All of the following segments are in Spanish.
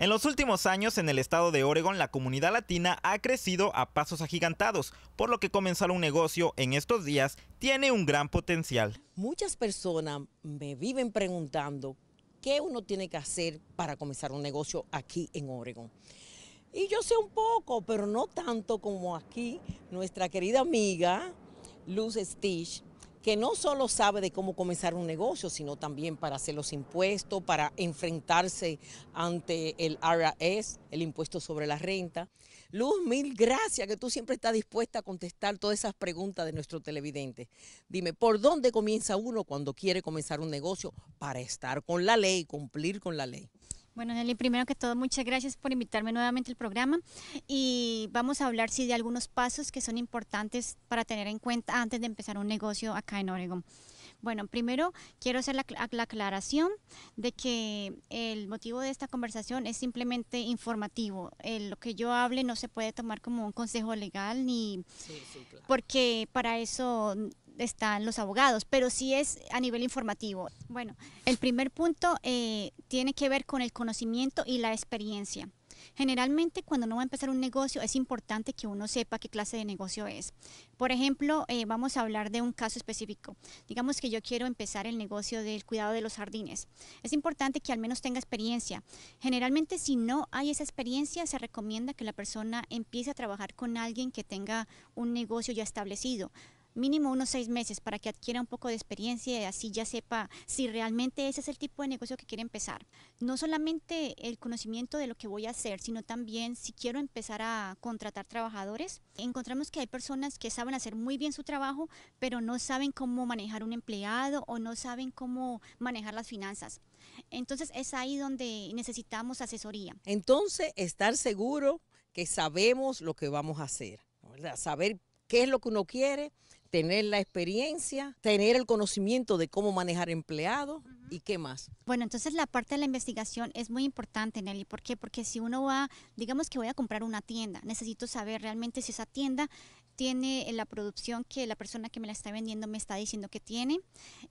En los últimos años, en el estado de Oregon, la comunidad latina ha crecido a pasos agigantados, por lo que comenzar un negocio en estos días tiene un gran potencial. Muchas personas me viven preguntando qué uno tiene que hacer para comenzar un negocio aquí en Oregon. Y yo sé un poco, pero no tanto como aquí nuestra querida amiga Luz Stitch que no solo sabe de cómo comenzar un negocio, sino también para hacer los impuestos, para enfrentarse ante el IRS, el impuesto sobre la renta. Luz, mil gracias que tú siempre estás dispuesta a contestar todas esas preguntas de nuestro televidente. Dime, ¿por dónde comienza uno cuando quiere comenzar un negocio para estar con la ley, cumplir con la ley? Bueno, Nelly, primero que todo, muchas gracias por invitarme nuevamente al programa y vamos a hablar sí, de algunos pasos que son importantes para tener en cuenta antes de empezar un negocio acá en Oregon. Bueno, primero quiero hacer la, aclaración de que el motivo de esta conversación es simplemente informativo. lo que yo hable no se puede tomar como un consejo legal ni porque para eso están los abogados, pero sí es a nivel informativo. Bueno, el primer punto eh, tiene que ver con el conocimiento y la experiencia. Generalmente cuando uno va a empezar un negocio es importante que uno sepa qué clase de negocio es. Por ejemplo, eh, vamos a hablar de un caso específico. Digamos que yo quiero empezar el negocio del cuidado de los jardines. Es importante que al menos tenga experiencia. Generalmente si no hay esa experiencia, se recomienda que la persona empiece a trabajar con alguien que tenga un negocio ya establecido mínimo unos seis meses para que adquiera un poco de experiencia y así ya sepa si realmente ese es el tipo de negocio que quiere empezar. No solamente el conocimiento de lo que voy a hacer, sino también si quiero empezar a contratar trabajadores. Encontramos que hay personas que saben hacer muy bien su trabajo, pero no saben cómo manejar un empleado o no saben cómo manejar las finanzas. Entonces es ahí donde necesitamos asesoría. Entonces, estar seguro que sabemos lo que vamos a hacer, saber qué es lo que uno quiere, tener la experiencia, tener el conocimiento de cómo manejar empleados. ¿Y qué más? Bueno, entonces la parte de la investigación es muy importante, Nelly. ¿Por qué? Porque si uno va, digamos que voy a comprar una tienda, necesito saber realmente si esa tienda tiene la producción que la persona que me la está vendiendo me está diciendo que tiene.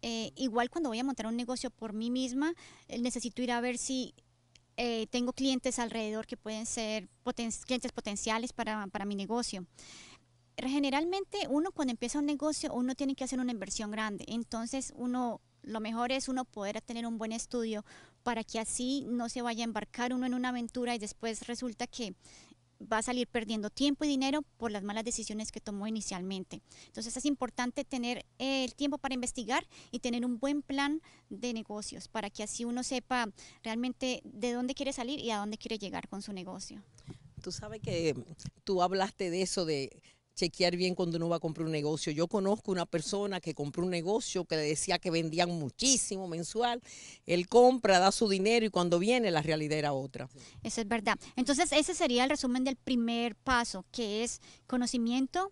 Eh, igual cuando voy a montar un negocio por mí misma, eh, necesito ir a ver si eh, tengo clientes alrededor que pueden ser clientes potenciales para, para mi negocio generalmente uno cuando empieza un negocio, uno tiene que hacer una inversión grande. Entonces uno, lo mejor es uno poder tener un buen estudio para que así no se vaya a embarcar uno en una aventura y después resulta que va a salir perdiendo tiempo y dinero por las malas decisiones que tomó inicialmente. Entonces es importante tener eh, el tiempo para investigar y tener un buen plan de negocios para que así uno sepa realmente de dónde quiere salir y a dónde quiere llegar con su negocio. Tú sabes que mm, tú hablaste de eso de chequear bien cuando uno va a comprar un negocio. Yo conozco una persona que compró un negocio que le decía que vendían muchísimo mensual. Él compra, da su dinero y cuando viene la realidad era otra. Eso es verdad. Entonces ese sería el resumen del primer paso, que es conocimiento,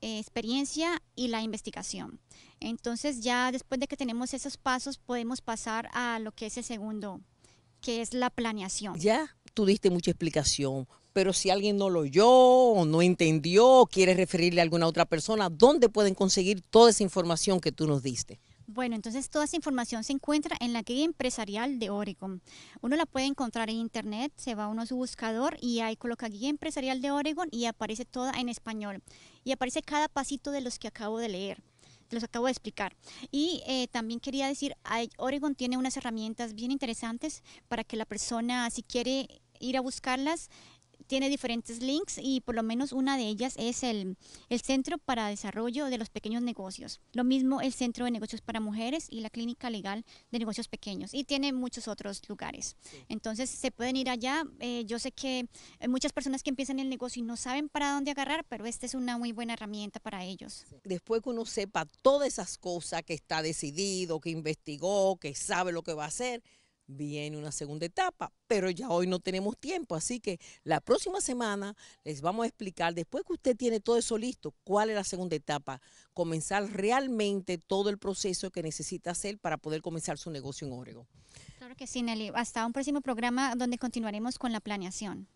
eh, experiencia y la investigación. Entonces ya después de que tenemos esos pasos podemos pasar a lo que es el segundo, que es la planeación. Ya, tú diste mucha explicación, pero si alguien no lo oyó o no entendió o quiere referirle a alguna otra persona, ¿dónde pueden conseguir toda esa información que tú nos diste? Bueno, entonces toda esa información se encuentra en la guía empresarial de Oregon. Uno la puede encontrar en internet, se va uno a su buscador y ahí coloca guía empresarial de Oregon y aparece toda en español. Y aparece cada pasito de los que acabo de leer los acabo de explicar. Y eh, también quería decir, Oregon tiene unas herramientas bien interesantes para que la persona, si quiere ir a buscarlas, tiene diferentes links y por lo menos una de ellas es el, Centro para Desarrollo de los Pequeños Negocios. Lo mismo el Centro de Negocios para Mujeres y la Clínica Legal de Negocios Pequeños y tiene muchos otros lugares. Entonces se pueden ir allá. Eh, yo sé que eh, muchas personas que empiezan el negocio y no saben para dónde agarrar, pero esta es una muy buena herramienta para ellos. Después que uno sepa todas esas cosas que está decidido, que investigó, que sabe lo que va a hacer, viene una segunda etapa, pero ya hoy no tenemos tiempo, así que la próxima semana les vamos a explicar, después que usted tiene todo eso listo, cuál es la segunda etapa, comenzar realmente todo el proceso que necesita hacer para poder comenzar su negocio en Oregon. Claro que sí, Nelly. Hasta un próximo programa donde continuaremos con la planeación.